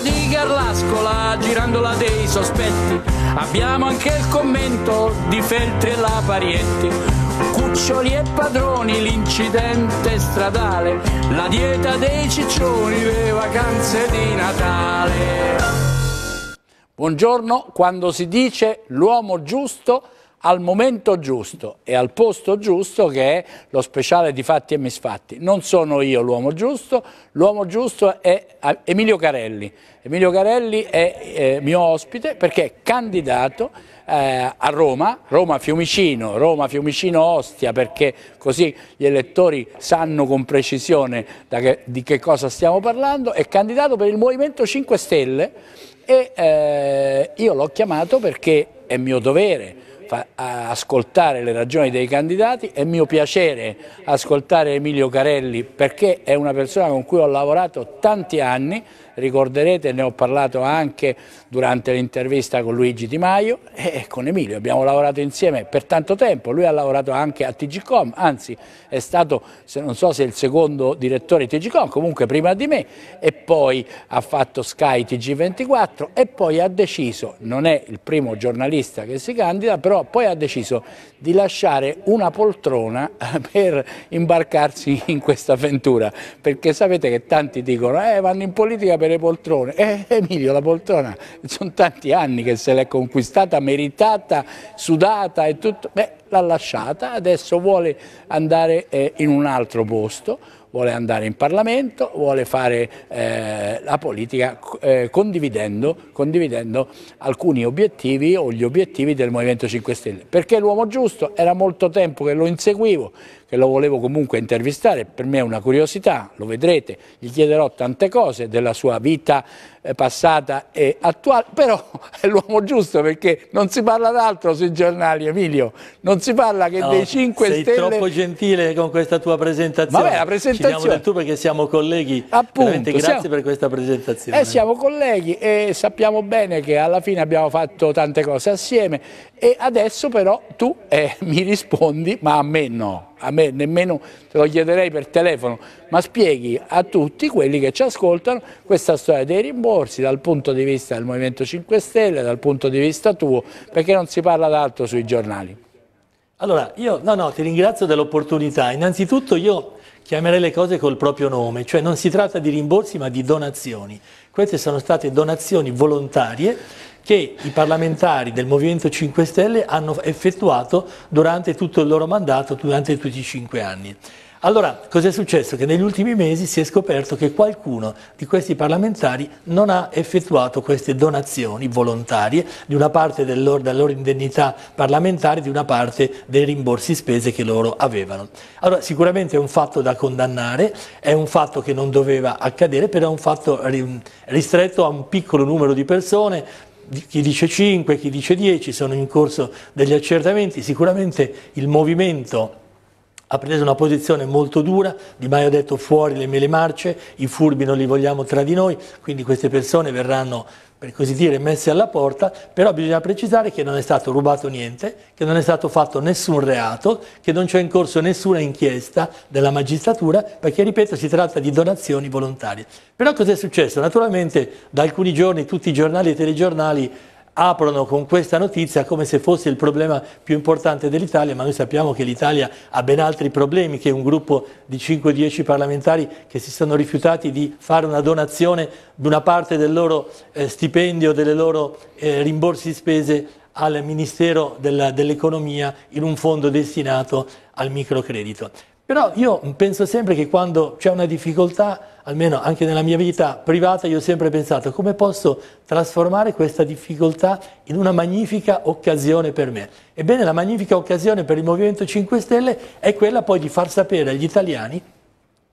Piazza di Garlascola, girandola dei sospetti. Abbiamo anche il commento di Feltri e la Parietti. Cuccioli e padroni, l'incidente stradale, la dieta dei ciccioni, le vacanze di Natale. Buongiorno, quando si dice l'uomo giusto al momento giusto e al posto giusto che è lo speciale di fatti e misfatti. Non sono io l'uomo giusto, l'uomo giusto è ah, Emilio Carelli. Emilio Carelli è eh, mio ospite perché è candidato eh, a Roma, Roma-Fiumicino, Roma-Fiumicino-Ostia perché così gli elettori sanno con precisione che, di che cosa stiamo parlando, è candidato per il Movimento 5 Stelle e eh, io l'ho chiamato perché è mio dovere ascoltare le ragioni dei candidati, è mio piacere ascoltare Emilio Carelli perché è una persona con cui ho lavorato tanti anni ricorderete ne ho parlato anche durante l'intervista con Luigi Di Maio e con Emilio, abbiamo lavorato insieme per tanto tempo, lui ha lavorato anche a TGCOM, anzi è stato, se non so se il secondo direttore di TGCOM, comunque prima di me e poi ha fatto Sky TG24 e poi ha deciso, non è il primo giornalista che si candida, però poi ha deciso di lasciare una poltrona per imbarcarsi in questa avventura, perché sapete che tanti dicono eh, vanno in politica per le poltrone. Eh, Emilio, la poltrona sono tanti anni che se l'è conquistata, meritata, sudata e tutto. Beh, l'ha lasciata, adesso vuole andare eh, in un altro posto, vuole andare in Parlamento, vuole fare eh, la politica eh, condividendo, condividendo, alcuni obiettivi o gli obiettivi del Movimento 5 Stelle. Perché l'uomo giusto, era molto tempo che lo inseguivo, che lo volevo comunque intervistare, per me è una curiosità, lo vedrete, gli chiederò tante cose della sua vita eh, passata e attuale, però è l'uomo giusto perché non si parla d'altro sui giornali, Emilio, non si parla che no, dei 5 sei Stelle... Sei troppo gentile con questa tua presentazione. Vabbè, la presentazione... Ci diamo del tu perché siamo colleghi, Appunto, grazie siamo... per questa presentazione. Eh, siamo colleghi e sappiamo bene che alla fine abbiamo fatto tante cose assieme e adesso però tu eh, mi rispondi, ma a me no a me nemmeno te lo chiederei per telefono, ma spieghi a tutti quelli che ci ascoltano questa storia dei rimborsi dal punto di vista del Movimento 5 Stelle, dal punto di vista tuo, perché non si parla d'altro sui giornali. Allora, io no, no, ti ringrazio dell'opportunità. Innanzitutto io chiamerei le cose col proprio nome, cioè non si tratta di rimborsi ma di donazioni. Queste sono state donazioni volontarie che i parlamentari del Movimento 5 Stelle hanno effettuato durante tutto il loro mandato, durante tutti i cinque anni. Allora, cos'è successo? Che negli ultimi mesi si è scoperto che qualcuno di questi parlamentari non ha effettuato queste donazioni volontarie di una parte del loro, della loro indennità parlamentare, di una parte dei rimborsi spese che loro avevano. Allora, sicuramente è un fatto da condannare, è un fatto che non doveva accadere, però è un fatto ristretto a un piccolo numero di persone, chi dice 5, chi dice 10, sono in corso degli accertamenti, sicuramente il movimento ha preso una posizione molto dura, Di Maio ha detto fuori le mele marce, i furbi non li vogliamo tra di noi, quindi queste persone verranno per così dire messe alla porta, però bisogna precisare che non è stato rubato niente, che non è stato fatto nessun reato, che non c'è in corso nessuna inchiesta della magistratura, perché ripeto si tratta di donazioni volontarie. Però cos'è successo? Naturalmente da alcuni giorni tutti i giornali e i telegiornali aprono con questa notizia come se fosse il problema più importante dell'Italia, ma noi sappiamo che l'Italia ha ben altri problemi che un gruppo di 5-10 parlamentari che si sono rifiutati di fare una donazione di una parte del loro eh, stipendio, delle loro eh, rimborsi di spese al Ministero dell'Economia dell in un fondo destinato al microcredito. Però io penso sempre che quando c'è una difficoltà almeno anche nella mia vita privata, io ho sempre pensato come posso trasformare questa difficoltà in una magnifica occasione per me. Ebbene, la magnifica occasione per il Movimento 5 Stelle è quella poi di far sapere agli italiani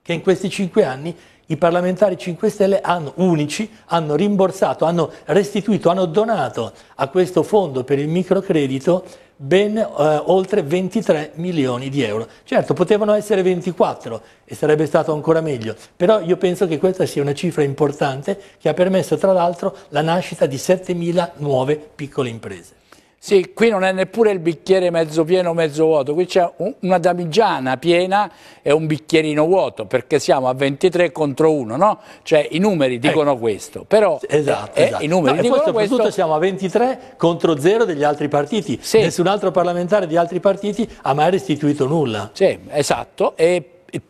che in questi cinque anni i parlamentari 5 Stelle hanno, unici hanno rimborsato, hanno restituito, hanno donato a questo fondo per il microcredito ben eh, oltre 23 milioni di euro. Certo, potevano essere 24 e sarebbe stato ancora meglio, però io penso che questa sia una cifra importante che ha permesso tra l'altro la nascita di 7 mila nuove piccole imprese. Sì, qui non è neppure il bicchiere mezzo pieno, mezzo vuoto, qui c'è una damigiana piena e un bicchierino vuoto, perché siamo a 23 contro 1, no? Cioè i numeri dicono ecco. questo, però esatto, eh, esatto. Eh, i numeri no, dicono questo. soprattutto siamo a 23 contro 0 degli altri partiti, sì. nessun altro parlamentare di altri partiti ha mai restituito nulla. Sì, esatto, e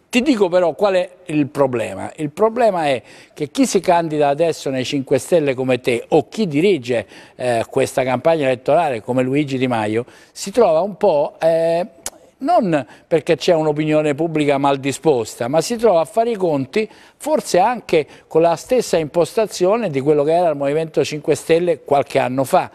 ti dico però qual è il problema. Il problema è che chi si candida adesso nei 5 Stelle come te o chi dirige eh, questa campagna elettorale come Luigi Di Maio si trova un po'... Eh, non perché c'è un'opinione pubblica mal disposta, ma si trova a fare i conti forse anche con la stessa impostazione di quello che era il Movimento 5 Stelle qualche anno fa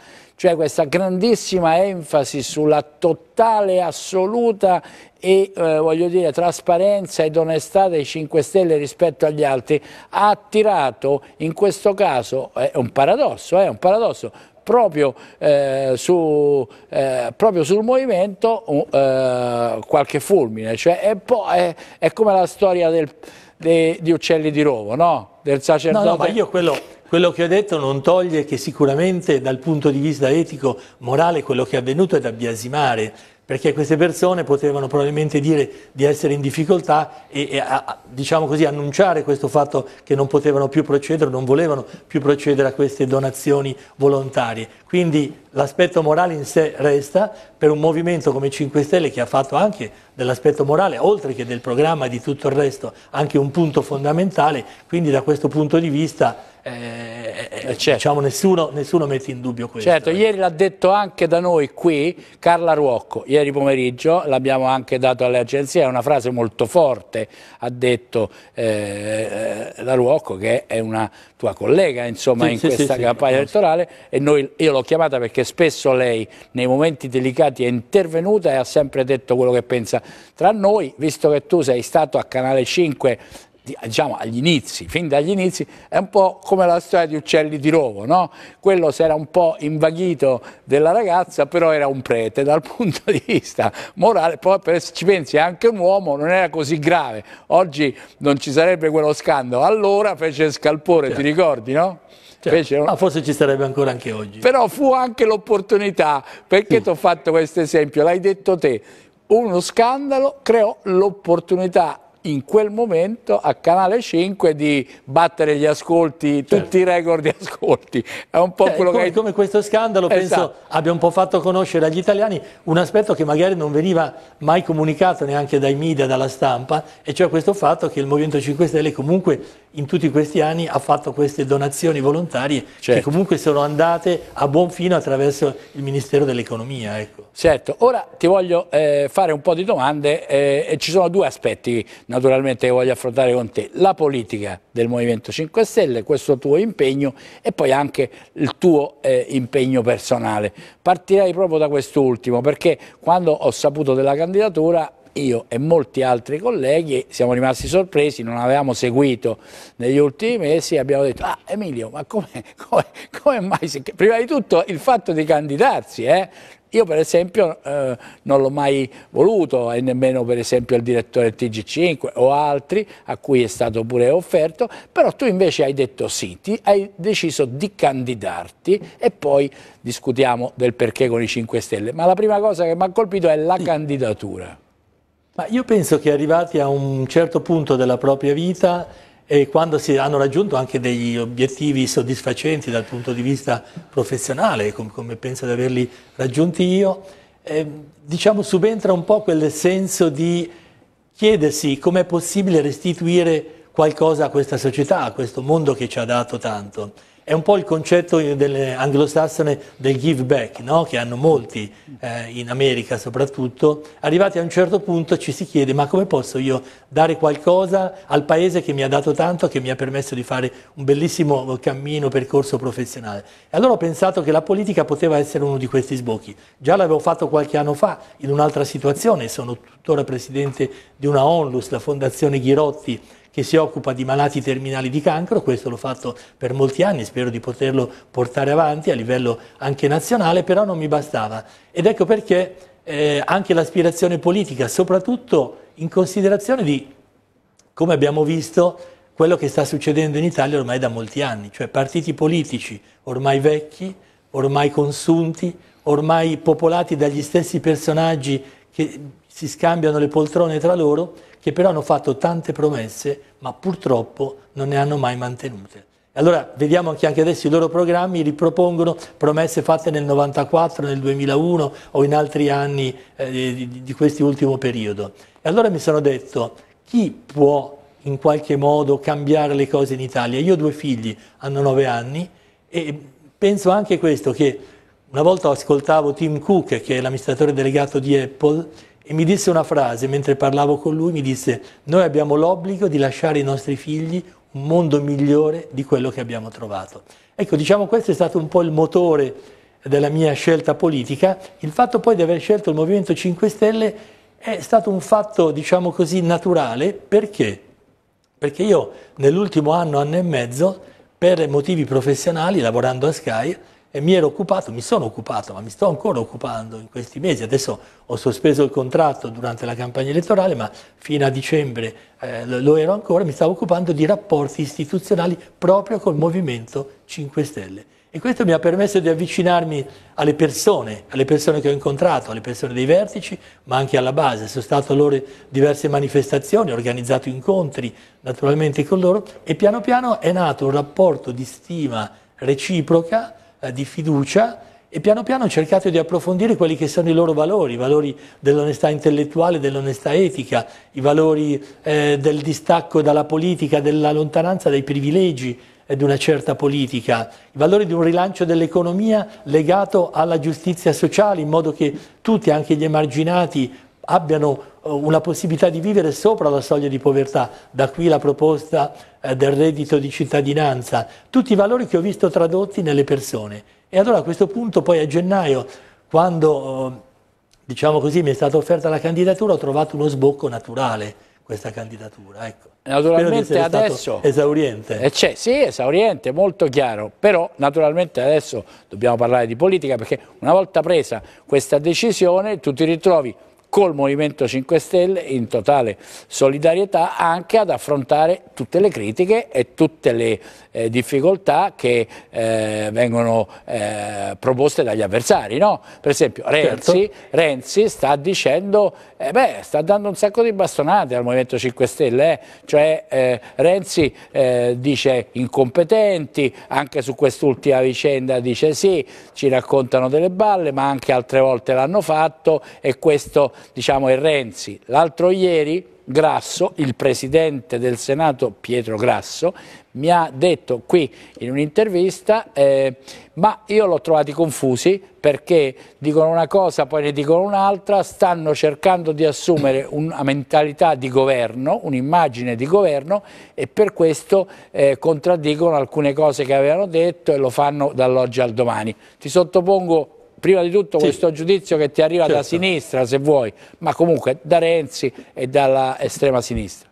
cioè questa grandissima enfasi sulla totale, assoluta e eh, voglio dire trasparenza ed onestà dei 5 Stelle rispetto agli altri, ha attirato in questo caso, è un paradosso, è un paradosso, Proprio, eh, su, eh, proprio, sul movimento uh, qualche fulmine. Cioè, è, è, è, come la storia del, de, di Uccelli di Rovo, no? del sacerdote. No, no, ma io quello quello che ho detto non toglie che sicuramente dal punto di vista etico, morale, quello che è avvenuto è da biasimare, perché queste persone potevano probabilmente dire di essere in difficoltà e, e a, diciamo così, annunciare questo fatto che non potevano più procedere, non volevano più procedere a queste donazioni volontarie. Quindi l'aspetto morale in sé resta per un movimento come 5 Stelle che ha fatto anche dell'aspetto morale, oltre che del programma e di tutto il resto, anche un punto fondamentale, quindi da questo punto di vista eh, eh, certo. diciamo, nessuno, nessuno, mette in dubbio questo. Certo, eh. ieri l'ha detto anche da noi qui Carla Ruocco, ieri pomeriggio l'abbiamo anche dato alle agenzie, è una frase molto forte, ha detto eh, eh la Ruocco che è una tua collega insomma, sì, in sì, questa sì, campagna elettorale e noi, io l'ho chiamata perché spesso lei nei momenti delicati è intervenuta e ha sempre detto quello che pensa tra noi, visto che tu sei stato a Canale 5 diciamo agli inizi, fin dagli inizi, è un po' come la storia di Uccelli di Rovo, no? Quello si era un po' invaghito della ragazza, però era un prete dal punto di vista morale, poi per ci pensi anche un uomo non era così grave, oggi non ci sarebbe quello scandalo, allora fece scalpore, certo. ti ricordi, no? Cioè, Ma forse ci sarebbe ancora anche oggi. Però fu anche l'opportunità, perché sì. ti ho fatto questo esempio, l'hai detto te, uno scandalo creò l'opportunità in quel momento a Canale 5 di battere gli ascolti, certo. tutti i record di ascolti. È un po' eh, quello come, che... come questo scandalo esatto. penso abbia un po' fatto conoscere agli italiani un aspetto che magari non veniva mai comunicato neanche dai media, dalla stampa, e cioè questo fatto che il Movimento 5 Stelle comunque in tutti questi anni ha fatto queste donazioni volontarie certo. che comunque sono andate a buon fine attraverso il Ministero dell'Economia. Ecco. Certo, ora ti voglio eh, fare un po' di domande eh, e ci sono due aspetti naturalmente che voglio affrontare con te, la politica del Movimento 5 Stelle, questo tuo impegno e poi anche il tuo eh, impegno personale. Partirei proprio da quest'ultimo perché quando ho saputo della candidatura io e molti altri colleghi siamo rimasti sorpresi, non avevamo seguito negli ultimi mesi e abbiamo detto ah Emilio ma come, come, come mai, si... prima di tutto il fatto di candidarsi, eh? Io per esempio eh, non l'ho mai voluto e nemmeno per esempio il direttore TG5 o altri a cui è stato pure offerto, però tu invece hai detto sì, hai deciso di candidarti e poi discutiamo del perché con i 5 Stelle. Ma la prima cosa che mi ha colpito è la candidatura. Ma io penso che arrivati a un certo punto della propria vita e quando si hanno raggiunto anche degli obiettivi soddisfacenti dal punto di vista professionale, com come penso di averli raggiunti io, eh, diciamo subentra un po' quel senso di chiedersi com'è possibile restituire qualcosa a questa società, a questo mondo che ci ha dato tanto. È un po' il concetto anglosassone del give back, no? che hanno molti eh, in America soprattutto. Arrivati a un certo punto ci si chiede ma come posso io dare qualcosa al paese che mi ha dato tanto, che mi ha permesso di fare un bellissimo cammino, percorso professionale. E allora ho pensato che la politica poteva essere uno di questi sbocchi. Già l'avevo fatto qualche anno fa in un'altra situazione, sono tuttora presidente di una ONLUS, la Fondazione Ghirotti, che si occupa di malati terminali di cancro, questo l'ho fatto per molti anni, spero di poterlo portare avanti a livello anche nazionale, però non mi bastava. Ed ecco perché eh, anche l'aspirazione politica, soprattutto in considerazione di, come abbiamo visto, quello che sta succedendo in Italia ormai da molti anni, cioè partiti politici ormai vecchi, ormai consunti, ormai popolati dagli stessi personaggi che si scambiano le poltrone tra loro, che però hanno fatto tante promesse, ma purtroppo non ne hanno mai mantenute. Allora vediamo che anche adesso i loro programmi ripropongono promesse fatte nel 94, nel 2001 o in altri anni eh, di, di quest'ultimo periodo. E allora mi sono detto, chi può in qualche modo cambiare le cose in Italia? Io ho due figli, hanno nove anni e penso anche questo, che una volta ascoltavo Tim Cook, che è l'amministratore delegato di Apple, e mi disse una frase mentre parlavo con lui, mi disse noi abbiamo l'obbligo di lasciare ai nostri figli un mondo migliore di quello che abbiamo trovato. Ecco, diciamo questo è stato un po' il motore della mia scelta politica, il fatto poi di aver scelto il Movimento 5 Stelle è stato un fatto, diciamo così, naturale, perché? Perché io nell'ultimo anno, anno e mezzo, per motivi professionali, lavorando a Sky, e mi ero occupato, mi sono occupato, ma mi sto ancora occupando in questi mesi. Adesso ho sospeso il contratto durante la campagna elettorale, ma fino a dicembre eh, lo ero ancora, mi stavo occupando di rapporti istituzionali proprio col Movimento 5 Stelle. E questo mi ha permesso di avvicinarmi alle persone, alle persone che ho incontrato, alle persone dei vertici, ma anche alla base. Sono stato a loro diverse manifestazioni, ho organizzato incontri naturalmente con loro e piano piano è nato un rapporto di stima reciproca eh, di fiducia e piano piano ho cercato di approfondire quelli che sono i loro valori, i valori dell'onestà intellettuale, dell'onestà etica, i valori eh, del distacco dalla politica, della lontananza dai privilegi eh, di una certa politica, i valori di un rilancio dell'economia legato alla giustizia sociale, in modo che tutti, anche gli emarginati, abbiano eh, una possibilità di vivere sopra la soglia di povertà, da qui la proposta eh, del reddito di cittadinanza, tutti i valori che ho visto tradotti nelle persone. E allora a questo punto poi a gennaio, quando eh, diciamo così, mi è stata offerta la candidatura, ho trovato uno sbocco naturale questa candidatura. Ecco. Naturalmente adesso... esauriente. Eh, cioè, sì, esauriente, molto chiaro, però naturalmente adesso dobbiamo parlare di politica perché una volta presa questa decisione tu ti ritrovi col Movimento 5 Stelle in totale solidarietà anche ad affrontare tutte le critiche e tutte le eh, difficoltà che eh, vengono eh, proposte dagli avversari. No? Per esempio certo. Renzi, certo. Renzi sta dicendo, eh, beh, sta dando un sacco di bastonate al Movimento 5 Stelle, eh. cioè eh, Renzi dice incompetenti, anche su quest'ultima vicenda dice sì, ci raccontano delle balle, ma anche altre volte l'hanno fatto e questo diciamo, è Renzi. L'altro ieri Grasso, il presidente del Senato Pietro Grasso, mi ha detto qui in un'intervista, eh, ma io l'ho trovati confusi perché dicono una cosa, poi ne dicono un'altra, stanno cercando di assumere una mentalità di governo, un'immagine di governo e per questo eh, contraddicono alcune cose che avevano detto e lo fanno dall'oggi al domani. Ti sottopongo prima di tutto sì. questo giudizio che ti arriva certo. da sinistra se vuoi, ma comunque da Renzi e dall'estrema sinistra.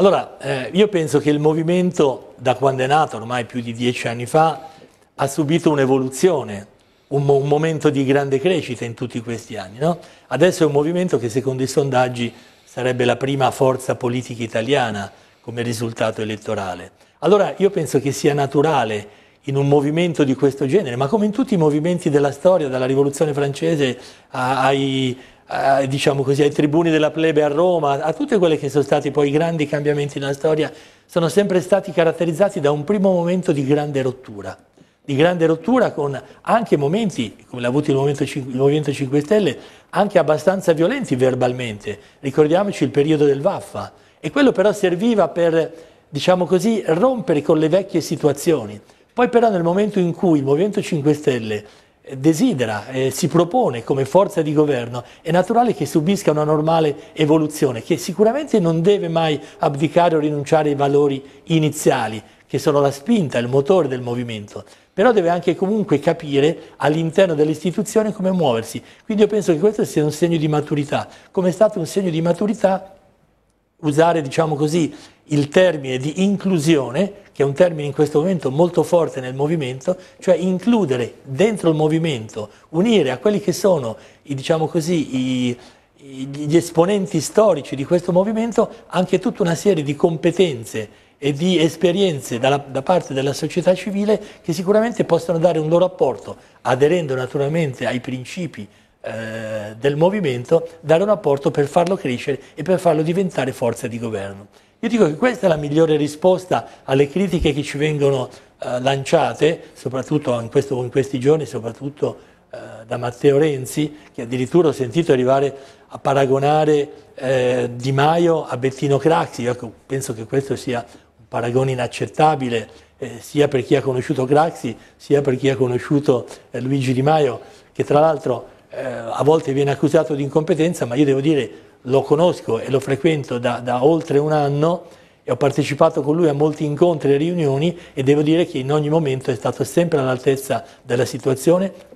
Allora, eh, io penso che il movimento, da quando è nato, ormai più di dieci anni fa, ha subito un'evoluzione, un, un, momento di grande crescita in tutti questi anni. No? Adesso è un movimento che secondo i sondaggi sarebbe la prima forza politica italiana come risultato elettorale. Allora io penso che sia naturale in un movimento di questo genere, ma come in tutti i movimenti della storia, dalla rivoluzione francese ai, eh, diciamo così, ai tribuni della plebe a Roma, a tutti quelli che sono stati poi i grandi cambiamenti nella storia, sono sempre stati caratterizzati da un primo momento di grande rottura, di grande rottura con anche momenti, come l'ha avuto il Movimento, 5, il Movimento 5 Stelle, anche abbastanza violenti verbalmente. Ricordiamoci il periodo del Vaffa. E quello però serviva per, diciamo così, rompere con le vecchie situazioni. Poi però nel momento in cui il Movimento 5 Stelle desidera, eh, si propone come forza di governo, è naturale che subisca una normale evoluzione, che sicuramente non deve mai abdicare o rinunciare ai valori iniziali, che sono la spinta, il motore del movimento, però deve anche comunque capire all'interno dell'istituzione come muoversi. Quindi io penso che questo sia un segno di maturità, come è stato un segno di maturità usare, diciamo così, il termine di inclusione, che è un termine in questo momento molto forte nel movimento, cioè includere dentro il movimento, unire a quelli che sono, i, diciamo così, i, gli esponenti storici di questo movimento anche tutta una serie di competenze e di esperienze dalla, da parte della società civile che sicuramente possono dare un loro apporto, aderendo naturalmente ai principi eh, del movimento, dare un apporto per farlo crescere e per farlo diventare forza di governo. Io dico che questa è la migliore risposta alle critiche che ci vengono eh, lanciate, soprattutto in, questo, in, questi giorni, soprattutto eh, da Matteo Renzi, che addirittura ho sentito arrivare a paragonare eh, Di Maio a Bettino Craxi. Io ecco, penso che questo sia un paragone inaccettabile eh, sia per chi ha conosciuto Craxi, sia per chi ha conosciuto eh, Luigi Di Maio, che tra l'altro eh, a volte viene accusato di incompetenza, ma io devo dire lo conosco e lo frequento da, da oltre un anno e ho partecipato con lui a molti incontri e riunioni e devo dire che in ogni momento è stato sempre all'altezza della situazione,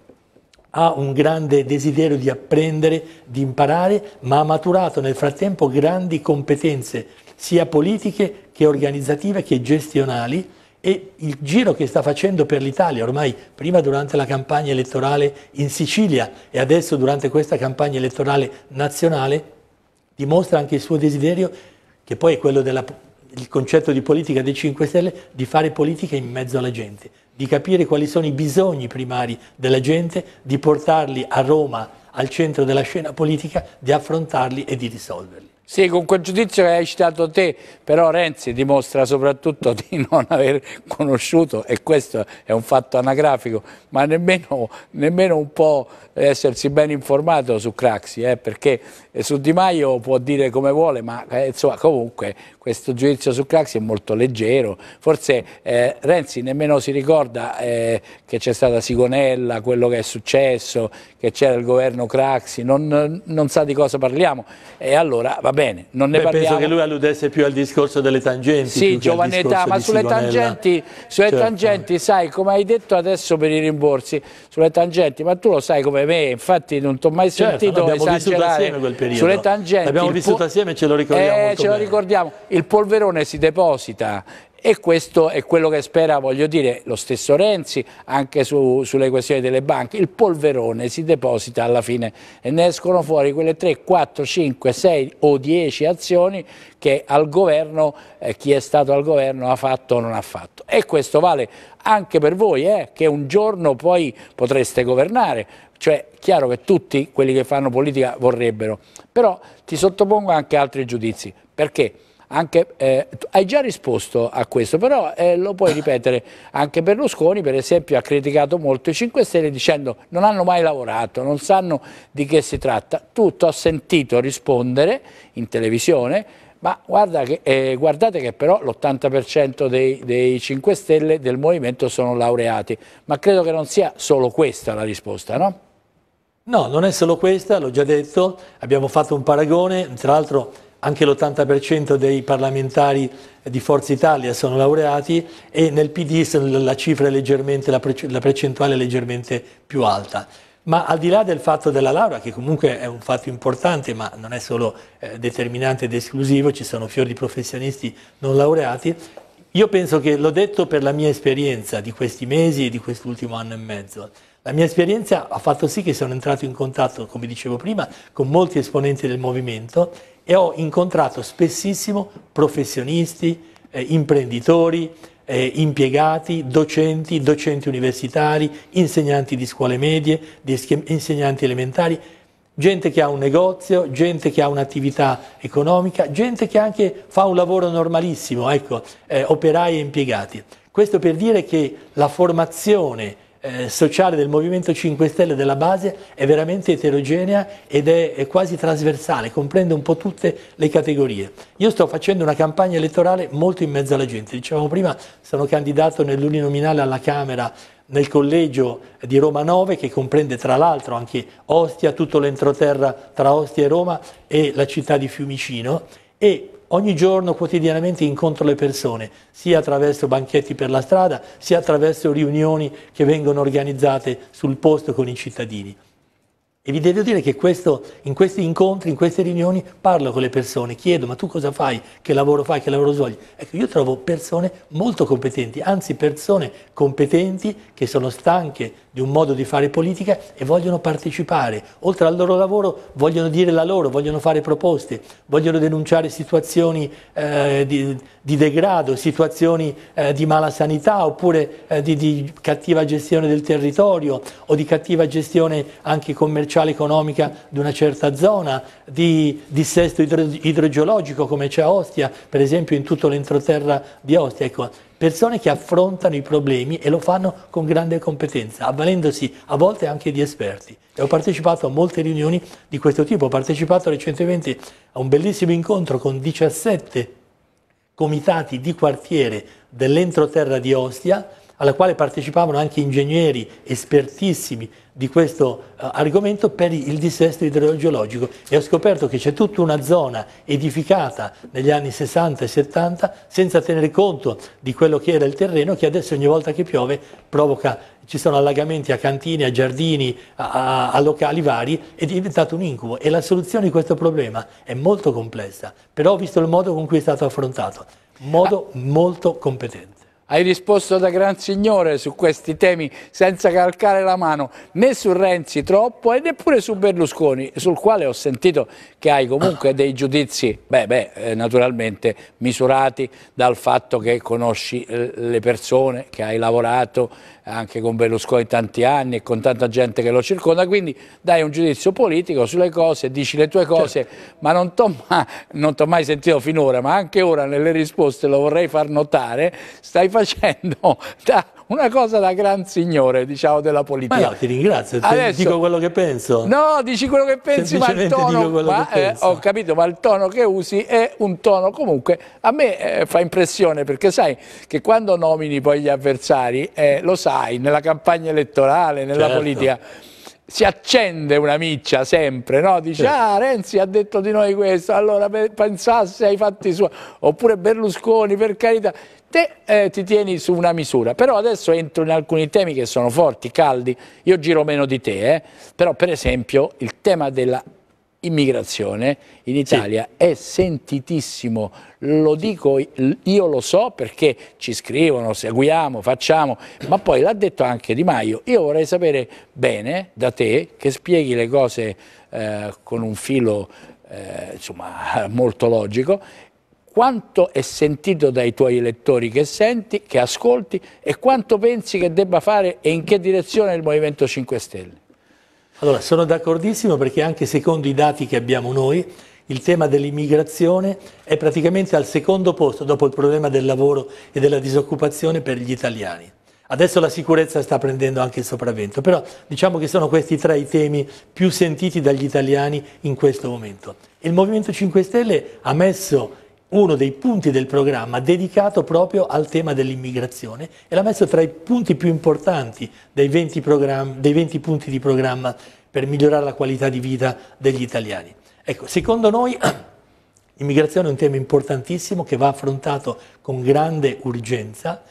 ha un grande desiderio di apprendere, di imparare, ma ha maturato nel frattempo grandi competenze sia politiche che organizzative che gestionali e il giro che sta facendo per l'Italia, ormai prima durante la campagna elettorale in Sicilia e adesso durante questa campagna elettorale nazionale, dimostra anche il suo desiderio, che poi è quello del concetto di politica dei 5 Stelle, di fare politica in mezzo alla gente, di capire quali sono i bisogni primari della gente, di portarli a Roma, al centro della scena politica, di affrontarli e di risolverli. Sì, con quel giudizio che hai citato te, però Renzi dimostra soprattutto di non aver conosciuto, e questo è un fatto anagrafico, ma nemmeno, nemmeno un po' essersi ben informato su Craxi, eh, perché eh, su Di Maio può dire come vuole, ma eh, insomma, comunque questo giudizio su Craxi è molto leggero. Forse eh, Renzi nemmeno si ricorda eh, che c'è stata Sigonella, quello che è successo, che c'era il governo Craxi, non, non, sa di cosa parliamo. E allora, va bene, non ne Beh, parliamo. Penso che lui alludesse più al discorso delle tangenti. Sì, giovane età, ma sulle tangenti, sulle certo. tangenti, sai, come hai detto adesso per i rimborsi, sulle tangenti, ma tu lo sai come me, infatti non ti ho mai sentito certo, sentito esagerare. Sulle tangenti. L'abbiamo vissuto assieme e ce lo ricordiamo. Eh, ce bene. lo ricordiamo. Il polverone si deposita e questo è quello che spera, voglio dire, lo stesso Renzi anche su, sulle questioni delle banche, il polverone si deposita alla fine e ne escono fuori quelle 3, 4, 5, 6 o 10 azioni che al governo, eh, chi è stato al governo ha fatto o non ha fatto e questo vale anche per voi eh, che un giorno poi potreste governare, cioè chiaro che tutti quelli che fanno politica vorrebbero, però ti sottopongo anche altri giudizi, perché? anche, eh, hai già risposto a questo, però eh, lo puoi ripetere, anche Berlusconi per esempio ha criticato molto i 5 Stelle dicendo non hanno mai lavorato, non sanno di che si tratta, tutto ho sentito rispondere in televisione, ma guarda che, eh, guardate che però l'80% dei, dei, 5 Stelle del movimento sono laureati, ma credo che non sia solo questa la risposta, no? No, non è solo questa, l'ho già detto, abbiamo fatto un paragone, tra l'altro anche l'80% dei parlamentari di Forza Italia sono laureati e nel PD la cifra è leggermente, la percentuale è leggermente più alta. Ma al di là del fatto della laurea, che comunque è un fatto importante, ma non è solo eh, determinante ed esclusivo, ci sono fior di professionisti non laureati, io penso che l'ho detto per la mia esperienza di questi mesi e di quest'ultimo anno e mezzo. La mia esperienza ha fatto sì che sono entrato in contatto, come dicevo prima, con molti esponenti del movimento e ho incontrato spessissimo professionisti, eh, imprenditori, eh, impiegati, docenti, docenti universitari, insegnanti di scuole medie, di insegnanti elementari, gente che ha un negozio, gente che ha un'attività economica, gente che anche fa un lavoro normalissimo, ecco, eh, operai e impiegati. Questo per dire che la formazione eh, sociale del Movimento 5 Stelle della base è veramente eterogenea ed è, è, quasi trasversale, comprende un po' tutte le categorie. Io sto facendo una campagna elettorale molto in mezzo alla gente, dicevamo prima sono candidato nell'uninominale alla Camera nel collegio di Roma 9 che comprende tra l'altro anche Ostia, tutto l'entroterra tra Ostia e Roma e la città di Fiumicino e Ogni giorno quotidianamente incontro le persone, sia attraverso banchetti per la strada, sia attraverso riunioni che vengono organizzate sul posto con i cittadini. E vi devo dire che questo, in questi incontri, in queste riunioni, parlo con le persone, chiedo ma tu cosa fai, che lavoro fai, che lavoro svolgi. Ecco, io trovo persone molto competenti, anzi persone competenti che sono stanche di un modo di fare politica e vogliono partecipare. Oltre al loro lavoro vogliono dire la loro, vogliono fare proposte, vogliono denunciare situazioni eh, di, di, degrado, situazioni eh, di mala sanità oppure eh, di, di cattiva gestione del territorio o di cattiva gestione anche commerciale commerciale economica di una certa zona, di dissesto idro idrogeologico come c'è a Ostia, per esempio in tutto l'entroterra di Ostia. Ecco, persone che affrontano i problemi e lo fanno con grande competenza, avvalendosi a volte anche di esperti. E ho partecipato a molte riunioni di questo tipo, ho partecipato recentemente a un bellissimo incontro con 17 comitati di quartiere dell'entroterra di Ostia, alla quale partecipavano anche ingegneri espertissimi di questo uh, argomento per il dissesto idrogeologico e ho scoperto che c'è tutta una zona edificata negli anni 60 e 70 senza tenere conto di quello che era il terreno che adesso ogni volta che piove provoca, ci sono allagamenti a cantine, a giardini, a, a locali vari ed è diventato un incubo e la soluzione di questo problema è molto complessa, però ho visto il modo con cui è stato affrontato, modo ah. molto competente. Hai risposto da gran signore su questi temi senza calcare la mano né su Renzi troppo e neppure su Berlusconi, sul quale ho sentito che hai comunque dei giudizi, beh, beh, eh, naturalmente misurati dal fatto che conosci eh, le persone, che hai lavorato anche con Berlusconi tanti anni e con tanta gente che lo circonda, quindi dai un giudizio politico sulle cose, dici le tue cose, certo. ma non ti ho mai, sentito finora, ma anche ora nelle risposte lo vorrei far notare, stai facendo da una cosa da gran signore, diciamo, della politica. Ma no, ti ringrazio, ti dico quello che penso. No, dici quello che pensi, ma il tono, ma, eh, ho capito, ma il tono che usi è un tono comunque, a me eh, fa impressione, perché sai che quando nomini poi gli avversari, eh, lo sai, online, nella campagna elettorale, nella certo. politica si accende una miccia sempre, no? Dice, certo. ah Renzi ha detto di noi questo, allora pensasse ai fatti suoi, oppure Berlusconi, per carità. Te eh, ti tieni su una misura, però adesso entro in alcuni temi che sono forti, caldi, io giro meno di te, eh? però per esempio il tema della immigrazione in Italia sì. è sentitissimo, lo dico io lo so perché ci scrivono, seguiamo, facciamo, ma poi l'ha detto anche Di Maio, io vorrei sapere bene da te che spieghi le cose eh, con un filo eh, insomma, molto logico quanto è sentito dai tuoi elettori che senti, che ascolti e quanto pensi che debba fare e in che direzione il Movimento 5 Stelle? Allora, sono d'accordissimo perché anche secondo i dati che abbiamo noi, il tema dell'immigrazione è praticamente al secondo posto dopo il problema del lavoro e della disoccupazione per gli italiani. Adesso la sicurezza sta prendendo anche il sopravvento, però diciamo che sono questi tra i temi più sentiti dagli italiani in questo momento. Il Movimento 5 Stelle ha messo uno dei punti del programma dedicato proprio al tema dell'immigrazione e l'ha messo tra i punti più importanti dei 20, dei 20 punti di programma per migliorare la qualità di vita degli italiani. Ecco, secondo noi l'immigrazione è un tema importantissimo che va affrontato con grande urgenza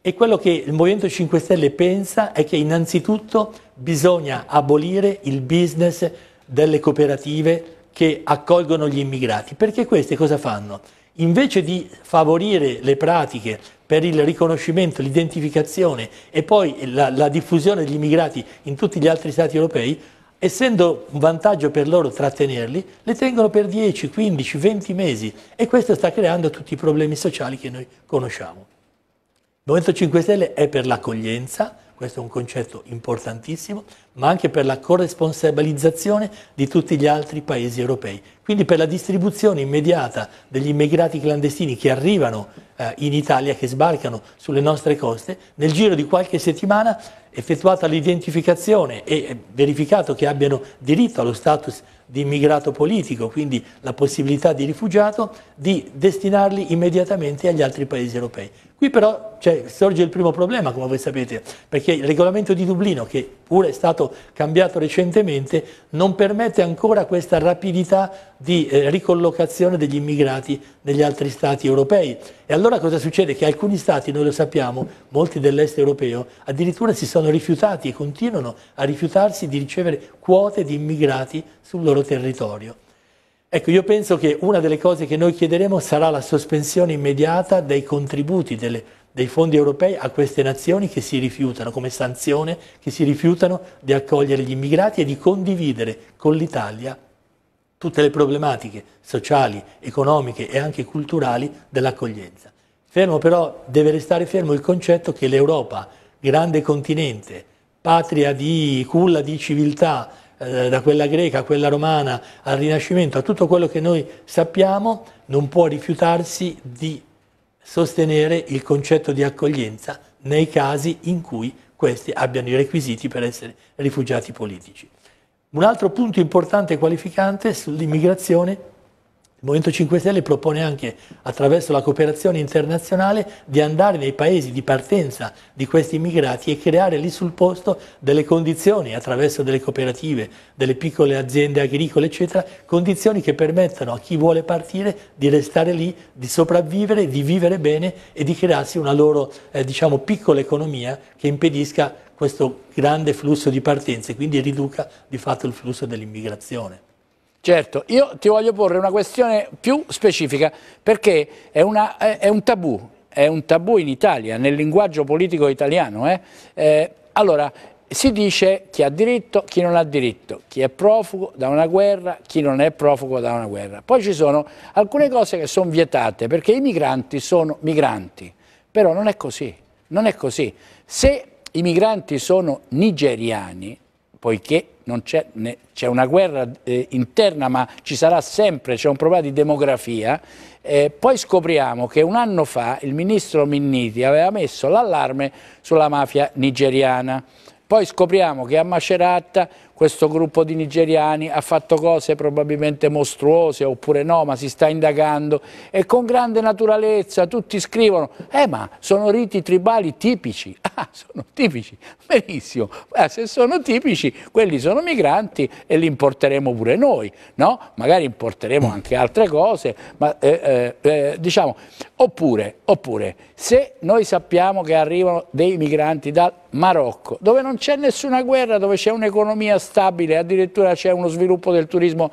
e quello che il Movimento 5 Stelle pensa è che innanzitutto bisogna abolire il business delle cooperative che accolgono gli immigrati, perché queste cosa fanno? invece di favorire le pratiche per il riconoscimento, l'identificazione e poi la, la, diffusione degli immigrati in tutti gli altri stati europei, essendo un vantaggio per loro trattenerli, le tengono per 10, 15, 20 mesi e questo sta creando tutti i problemi sociali che noi conosciamo. Il Movimento 5 Stelle è per l'accoglienza, questo è un concetto importantissimo, ma anche per la corresponsabilizzazione di tutti gli altri paesi europei. Quindi per la distribuzione immediata degli immigrati clandestini che arrivano eh, in Italia, che sbarcano sulle nostre coste, nel giro di qualche settimana effettuata l'identificazione e eh, verificato che abbiano diritto allo status di immigrato politico, quindi la possibilità di rifugiato, di destinarli immediatamente agli altri paesi europei. Qui però cioè, sorge il primo problema, come voi sapete, perché il regolamento di Dublino, che pure è stato cambiato recentemente, non permette ancora questa rapidità di eh, ricollocazione degli immigrati negli altri stati europei. E allora cosa succede? Che alcuni stati, noi lo sappiamo, molti dell'est europeo, addirittura si sono rifiutati e continuano a rifiutarsi di ricevere quote di immigrati sul loro territorio. Ecco, io penso che una delle cose che noi chiederemo sarà la sospensione immediata dei contributi delle dei fondi europei a queste nazioni che si rifiutano, come sanzione, che si rifiutano di accogliere gli immigrati e di condividere con l'Italia tutte le problematiche sociali, economiche e anche culturali dell'accoglienza. Fermo però deve restare fermo il concetto che l'Europa, grande continente, patria di culla di civiltà, eh, da quella greca a quella romana al Rinascimento, a tutto quello che noi sappiamo, non può rifiutarsi di sostenere il concetto di accoglienza nei casi in cui questi abbiano i requisiti per essere rifugiati politici. Un altro punto importante e qualificante sull'immigrazione il Movimento 5 Stelle propone anche attraverso la cooperazione internazionale di andare nei paesi di partenza di questi immigrati e creare lì sul posto delle condizioni attraverso delle cooperative, delle piccole aziende agricole eccetera, condizioni che permettano a chi vuole partire di restare lì, di sopravvivere, di vivere bene e di crearsi una loro eh, diciamo, piccola economia che impedisca questo grande flusso di partenze e quindi riduca di fatto il flusso dell'immigrazione. Certo, io ti voglio porre una questione più specifica perché è, una, è, è un tabù, è un tabù in Italia, nel linguaggio politico italiano. Eh? Eh, allora, si dice chi ha diritto, chi non ha diritto, chi è profugo da una guerra, chi non è profugo da una guerra. Poi ci sono alcune cose che sono vietate perché i migranti sono migranti, però non è così, non è così. Se i migranti sono nigeriani, poiché c'è, una guerra eh, interna ma ci sarà sempre, c'è un problema di demografia, eh, poi scopriamo che un anno fa il ministro Minniti aveva messo l'allarme sulla mafia nigeriana, poi scopriamo che a Macerata questo gruppo di nigeriani ha fatto cose probabilmente mostruose oppure no, ma si sta indagando e con grande naturalezza tutti scrivono, eh ma sono riti tribali tipici, ah sono tipici, benissimo, ma se sono tipici quelli sono migranti e li importeremo pure noi, no? Magari importeremo anche altre cose, ma eh, eh, eh diciamo, oppure, oppure se noi sappiamo che arrivano dei migranti dal Marocco, dove non c'è nessuna guerra, dove c'è un'economia stabile, stabile, addirittura c'è uno sviluppo del turismo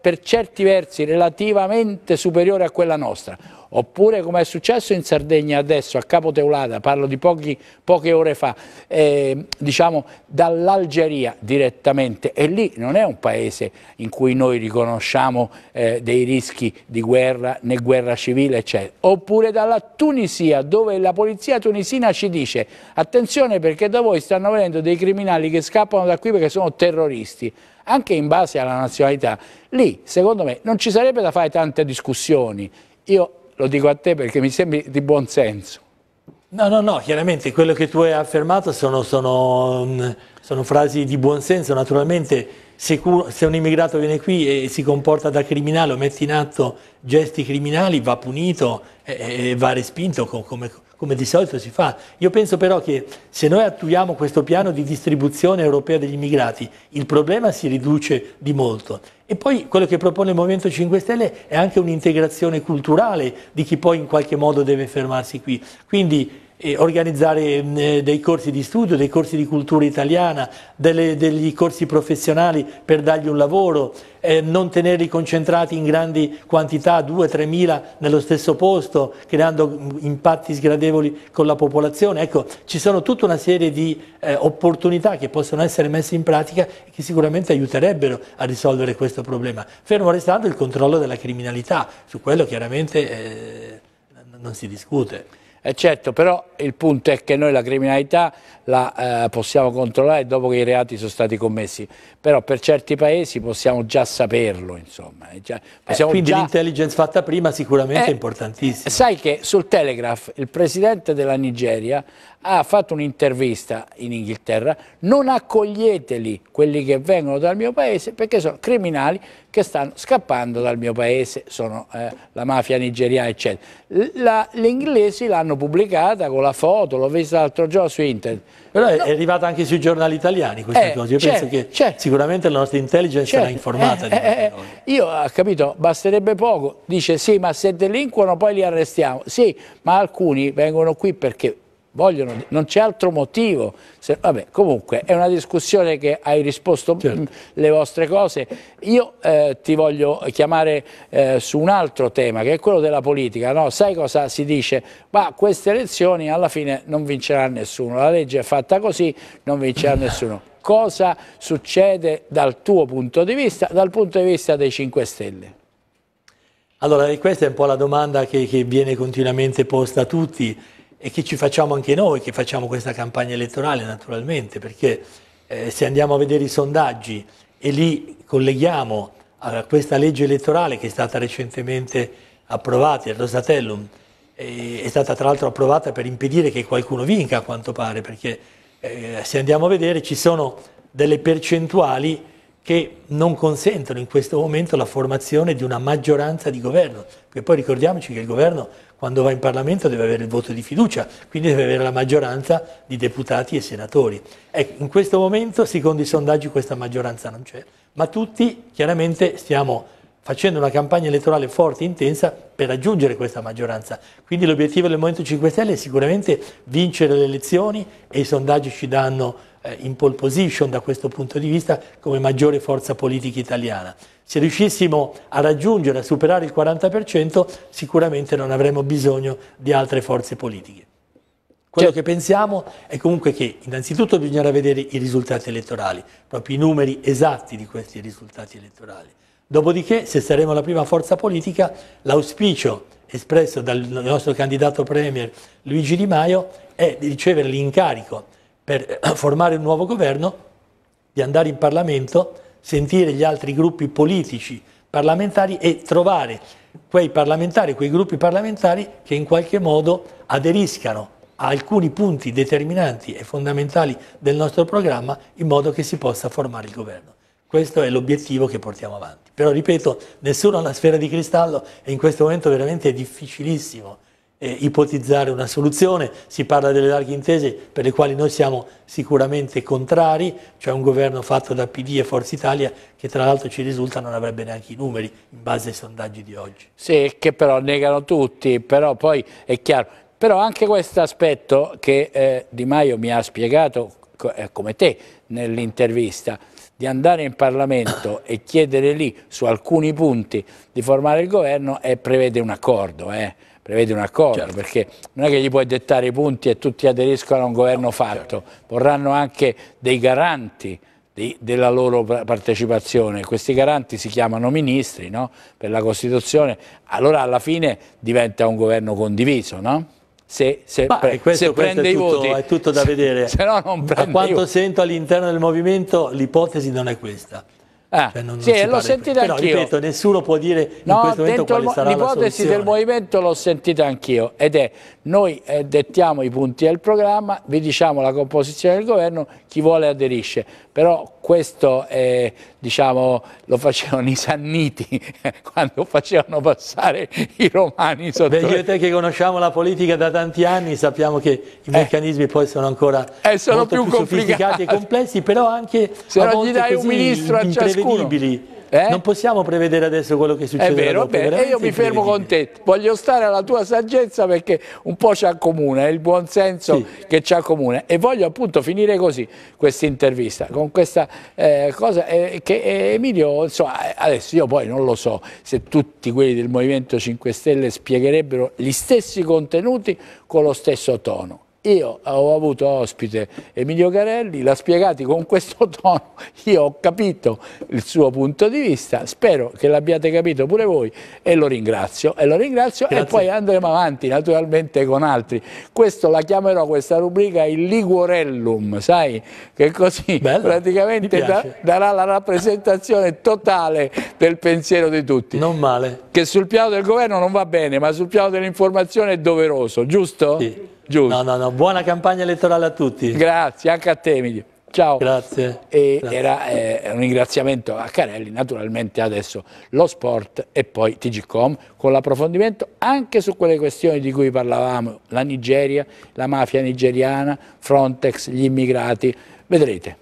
per certi versi relativamente superiore a quella nostra oppure come è successo in Sardegna adesso a Capo Teulada, parlo di pochi, poche ore fa, eh, diciamo dall'Algeria direttamente e lì non è un paese in cui noi riconosciamo eh, dei rischi di guerra né guerra civile eccetera, oppure dalla Tunisia dove la polizia tunisina ci dice attenzione perché da voi stanno venendo dei criminali che scappano da qui perché sono terroristi anche in base alla nazionalità, lì secondo me non ci sarebbe da fare tante discussioni. Io lo dico a te perché mi sembri di buon senso. No, no, no, chiaramente quello che tu hai affermato sono, sono, mm, sono frasi di buon senso, naturalmente se, se, un immigrato viene qui e si comporta da criminale o mette in atto gesti criminali va punito e, e va respinto come, come di solito si fa. Io penso però che se noi attuiamo questo piano di distribuzione europea degli immigrati, il problema si riduce di molto. E poi quello che propone il Movimento 5 Stelle è anche un'integrazione culturale di chi poi in qualche modo deve fermarsi qui. Quindi organizzare mm, eh, dei corsi di studio, dei corsi di cultura italiana, delle, degli corsi professionali per dargli un lavoro, eh, non tenerli concentrati in grandi quantità, 2-3 mila nello stesso posto, creando mm, impatti sgradevoli con la popolazione. Ecco, ci sono tutta una serie di eh, opportunità che possono essere messe in pratica e che sicuramente aiuterebbero a risolvere questo problema, fermo restando il controllo della criminalità, su quello chiaramente eh, non si discute. Eh certo, però il punto è che noi la criminalità la eh, possiamo controllare dopo che i reati sono stati commessi, però per certi paesi possiamo già saperlo, insomma. Già, eh, quindi già... l'intelligence fatta prima sicuramente eh, è importantissima. Sai che sul Telegraph il presidente della Nigeria ha fatto un'intervista in Inghilterra, non accoglieteli quelli che vengono dal mio paese perché sono criminali che stanno scappando dal mio paese, sono eh, la mafia nigeriana, eccetera. gli inglesi l'hanno pubblicata con la foto, l'ho vista l'altro giorno su internet. Però è no. arrivata anche sui giornali italiani questa eh, cosa. Io penso certo, che certo. sicuramente la nostra intelligence certo. sarà eh, informata eh, di eh, eh cose. Eh. Io ho capito, basterebbe poco. Dice sì, ma se delinquono poi li arrestiamo. Sì, ma alcuni vengono qui perché vogliono, non c'è altro motivo. Se, vabbè, comunque è una discussione che hai risposto certo. le vostre cose. Io eh, ti voglio chiamare eh, su un altro tema che è quello della politica. No? Sai cosa si dice? Ma queste elezioni alla fine non vincerà nessuno, la legge è fatta così, non vincerà nessuno. Cosa succede dal tuo punto di vista, dal punto di vista dei 5 Stelle? Allora, questa è un po' la domanda che, che viene continuamente posta a tutti e che ci facciamo anche noi, che facciamo questa campagna elettorale naturalmente, perché eh, se andiamo a vedere i sondaggi e li colleghiamo a questa legge elettorale che è stata recentemente approvata, il Rosatellum, eh, è stata tra l'altro approvata per impedire che qualcuno vinca a quanto pare, perché eh, se andiamo a vedere ci sono delle percentuali che non consentono in questo momento la formazione di una maggioranza di governo, perché poi ricordiamoci che il governo quando va in Parlamento deve avere il voto di fiducia, quindi deve avere la maggioranza di deputati e senatori. Ecco, in questo momento, secondo i sondaggi, questa maggioranza non c'è, ma tutti chiaramente stiamo facendo una campagna elettorale forte e intensa per raggiungere questa maggioranza. Quindi l'obiettivo del Movimento 5 Stelle è sicuramente vincere le elezioni e i sondaggi ci danno eh, in pole position da questo punto di vista come maggiore forza politica italiana. Se riuscissimo a raggiungere, a superare il 40%, sicuramente non avremmo bisogno di altre forze politiche. Quello certo. che pensiamo è comunque che innanzitutto bisognerà vedere i risultati elettorali, proprio i numeri esatti di questi risultati elettorali. Dopodiché, se saremo la prima forza politica, l'auspicio espresso dal nostro candidato Premier Luigi Di Maio è di ricevere l'incarico per formare un nuovo governo, di andare in Parlamento, sentire gli altri gruppi politici parlamentari e trovare quei parlamentari, quei gruppi parlamentari che in qualche modo aderiscano a alcuni punti determinanti e fondamentali del nostro programma in modo che si possa formare il governo. Questo è l'obiettivo che portiamo avanti. Però ripeto, nessuno ha una sfera di cristallo e in questo momento veramente è difficilissimo eh, ipotizzare una soluzione. Si parla delle larghe intese per le quali noi siamo sicuramente contrari, cioè un governo fatto da PD e Forza Italia che tra l'altro ci risulta non avrebbe neanche i numeri in base ai sondaggi di oggi. Sì, che però negano tutti, però poi è chiaro. Però anche questo aspetto che eh, Di Maio mi ha spiegato, eh, come te, nell'intervista, di andare in Parlamento e chiedere lì su alcuni punti di formare il governo e eh, prevede un accordo, eh? prevede un accordo certo. perché non è che gli puoi dettare i punti e tutti aderiscono a un governo no, fatto, certo. vorranno anche dei garanti di, della loro partecipazione. Questi garanti si chiamano ministri no? per la Costituzione, allora alla fine diventa un governo condiviso. No? se, se, pre questo, se questo prende tutto, i voti. È tutto da vedere. Se, se no non A quanto sento all'interno del movimento l'ipotesi non è questa. Ah, cioè non, sì, non l'ho sentita anch'io. ripeto, nessuno può dire no, in questo momento quale sarà la L'ipotesi del movimento l'ho sentita anch'io ed è noi eh, dettiamo i punti del programma, vi diciamo la composizione del governo, chi vuole aderisce, però questo è, eh, diciamo, lo facevano i Sanniti quando facevano passare i romani sotto... Beh, io e te che conosciamo la politica da tanti anni sappiamo che i eh. meccanismi eh, poi sono ancora eh, sono più, più sofisticati e complessi, però anche... Se non gli dai un ministro a ciascuno... Eh? Non possiamo prevedere adesso quello che succede. È vero, dopo, bene, e io mi fermo con te. Voglio stare alla tua saggezza perché un po' ci accomuna, è il buon senso sì. che ci accomuna. E voglio appunto finire così questa intervista, con questa eh, cosa eh, che eh, Emilio, insomma, eh, adesso io poi non lo so se tutti quelli del Movimento 5 Stelle spiegherebbero gli stessi contenuti con lo stesso tono. Io ho avuto ospite Emilio Carelli, l'ha spiegato con questo tono, io ho capito il suo punto di vista, spero che l'abbiate capito pure voi e lo ringrazio e lo ringrazio Grazie. e poi andremo avanti naturalmente con altri. Questo la chiamerò questa rubrica il Liguorellum, sai? Che così Bello. praticamente da, darà la rappresentazione totale del pensiero di tutti. Non male. Che sul piano del governo non va bene, ma sul piano dell'informazione è doveroso, giusto? Sì. Giusto. No, no, no, buona campagna elettorale a tutti. Grazie, anche a te Emilio. Ciao. Grazie. E Grazie. era eh, un ringraziamento a Carelli, naturalmente adesso lo sport e poi TGCOM con l'approfondimento anche su quelle questioni di cui parlavamo, la Nigeria, la mafia nigeriana, Frontex, gli immigrati, vedrete.